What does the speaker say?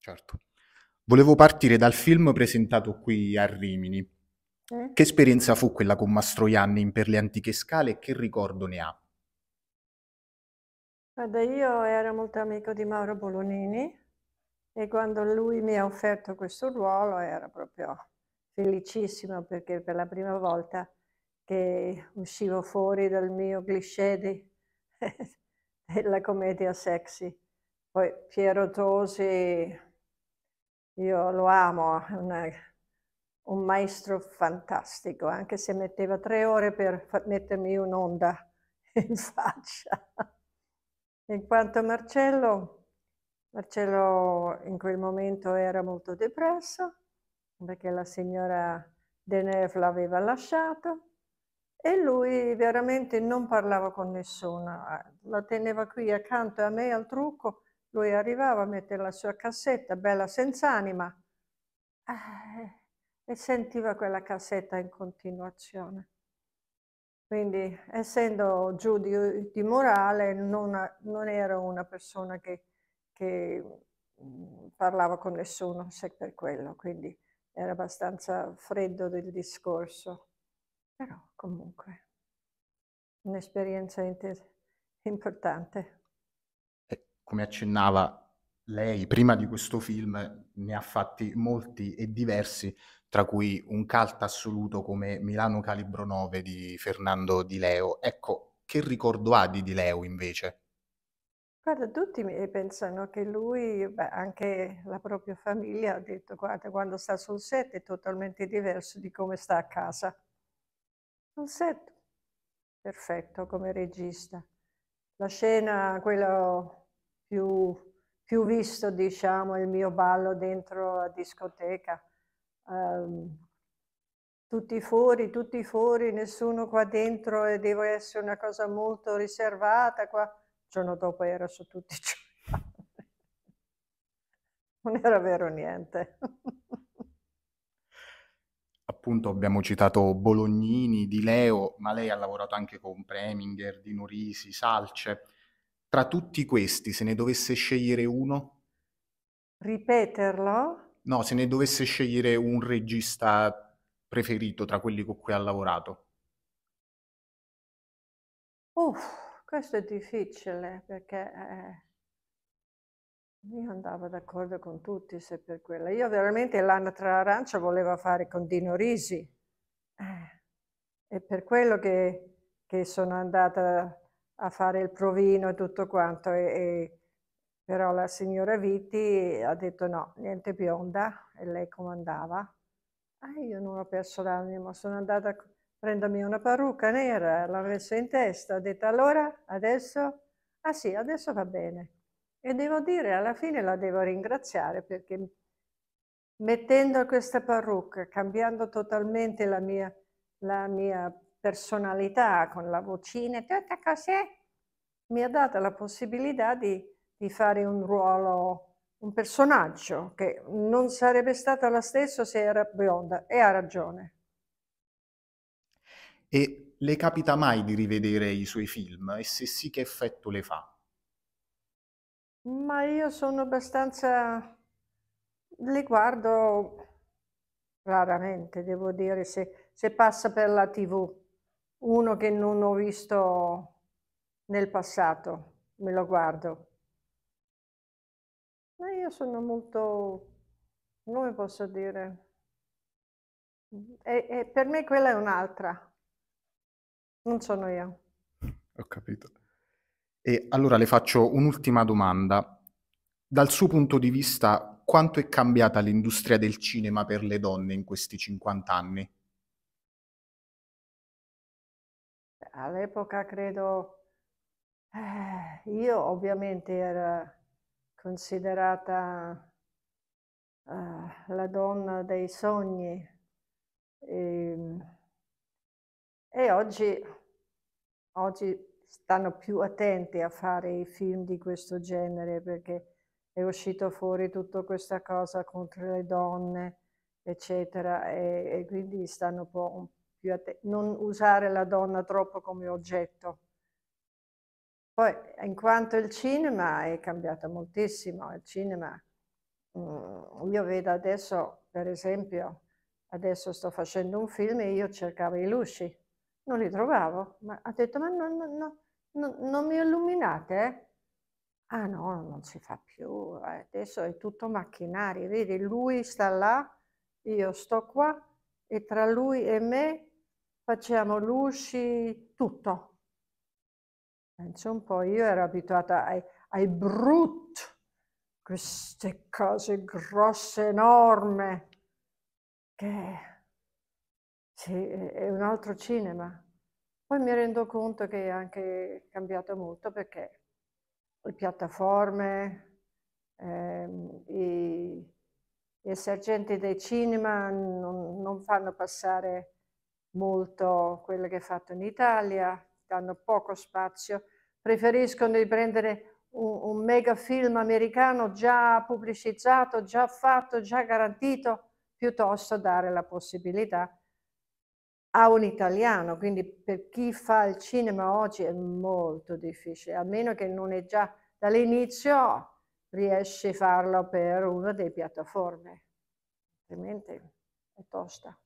Certo. Volevo partire dal film presentato qui a Rimini. Mm. Che esperienza fu quella con Mastroianni in Per le antiche scale e che ricordo ne ha? Guarda, io ero molto amico di Mauro Bolognini e quando lui mi ha offerto questo ruolo era proprio felicissimo perché per la prima volta che uscivo fuori dal mio cliché di, della commedia sexy poi Piero Tosi, io lo amo, è una, un maestro fantastico, anche se metteva tre ore per mettermi un'onda in faccia. In quanto a Marcello, Marcello in quel momento era molto depresso perché la signora Deneuve l'aveva lasciato e lui veramente non parlava con nessuno, eh, la teneva qui accanto a me al trucco lui arrivava a mettere la sua cassetta, bella senza anima, eh, e sentiva quella cassetta in continuazione. Quindi, essendo giù di, di morale, non, non, era una persona che, che mm, parlava con nessuno, se per quello, quindi era abbastanza freddo del discorso. Però, comunque, un'esperienza importante come accennava lei, prima di questo film ne ha fatti molti e diversi, tra cui un cult assoluto come Milano Calibro 9 di Fernando Di Leo. Ecco, che ricordo ha di Di Leo invece? Guarda, tutti pensano che lui, beh, anche la propria famiglia ha detto, guarda, quando sta sul set è totalmente diverso di come sta a casa. Sul set, perfetto come regista. La scena, quello più, più visto diciamo, il mio ballo dentro la discoteca. Um, tutti fuori, tutti fuori, nessuno qua dentro e devo essere una cosa molto riservata qua. Il giorno dopo era su tutti i giorni. non era vero niente. Appunto abbiamo citato Bolognini, Di Leo, ma lei ha lavorato anche con Preminger, Di Norisi, Salce tra tutti questi, se ne dovesse scegliere uno? Ripeterlo? No, se ne dovesse scegliere un regista preferito tra quelli con cui ha lavorato. Uff, questo è difficile perché eh, io andavo d'accordo con tutti se per quella. Io veramente l'anno tra l'arancia volevo fare con Dino Risi. Eh, è per quello che, che sono andata a fare il provino e tutto quanto, e, e, però la signora Viti ha detto no, niente bionda, e lei comandava. Ah, io non ho perso l'animo, sono andata a prendermi una parrucca nera, l'ho messa in testa, ho detto allora, adesso, ah sì, adesso va bene. E devo dire, alla fine la devo ringraziare perché mettendo questa parrucca, cambiando totalmente la mia, la mia personalità, con la vocina, tutte cose, mi ha dato la possibilità di, di fare un ruolo, un personaggio che non sarebbe stato lo stesso se era bionda e ha ragione. E le capita mai di rivedere i suoi film e se sì che effetto le fa? Ma io sono abbastanza... li guardo raramente, devo dire, se, se passa per la tv uno che non ho visto nel passato, me lo guardo. Ma io sono molto, come posso dire, e, e per me quella è un'altra, non sono io. Ho capito. E allora le faccio un'ultima domanda. Dal suo punto di vista, quanto è cambiata l'industria del cinema per le donne in questi 50 anni? all'epoca credo, eh, io ovviamente ero considerata eh, la donna dei sogni e, ehm, e oggi, oggi stanno più attenti a fare i film di questo genere perché è uscito fuori tutta questa cosa contro le donne, eccetera, e, e quindi stanno un po', più non usare la donna troppo come oggetto. Poi, in quanto il cinema è cambiato moltissimo, il cinema, mh, mm, io vedo adesso, per esempio, adesso sto facendo un film e io cercavo i luci, non li trovavo, ma ha detto, ma no, no, no, non mi illuminate? Eh? Ah no, non si fa più, eh, adesso è tutto macchinario, vedi, lui sta là, io sto qua e tra lui e me facevano luci, tutto. Penso un po', io ero abituata ai, ai brut, queste cose grosse, enorme, che sì, è un altro cinema. Poi mi rendo conto che è anche cambiato molto perché le piattaforme, ehm, i, i sergenti dei cinema non, non fanno passare molto quello che è fatto in Italia, danno poco spazio, preferiscono di prendere un, un mega film americano già pubblicizzato, già fatto, già garantito, piuttosto dare la possibilità a un italiano. Quindi per chi fa il cinema oggi è molto difficile, a meno che non è già dall'inizio riesci a farlo per una delle piattaforme, altrimenti è tosta.